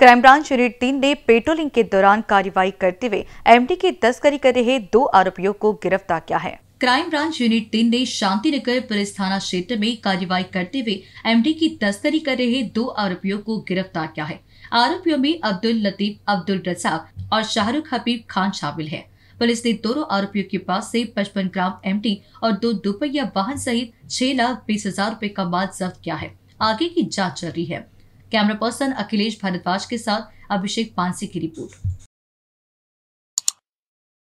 crime branch unit तीन ने patrolling के दौरान कार्रवाई करते हुए एमडी की तस्करी कर रहे दो आरोपियों को गिरफ्तार किया है क्राइम ब्रांच यूनिट तीन ने शांति नगर पुलिस थाना क्षेत्र में कार्रवाई करते हुए एमडी की तस्करी कर रहे दो आरोपियों को गिरफ्तार किया है आरोपियों में अब्दुल लतीफ अब्दुल रजाक और शाहरुख हबीब खान शामिल है पुलिस ने दोनों आरोपियों के पास से 55 ग्राम एमटी और दो दोपहिया वाहन सहित छह लाख बीस हजार रूपए का माल जब्त किया है आगे की जाँच चल रही है कैमरा पर्सन अखिलेश भारद्वाज के साथ अभिषेक पानसी की रिपोर्ट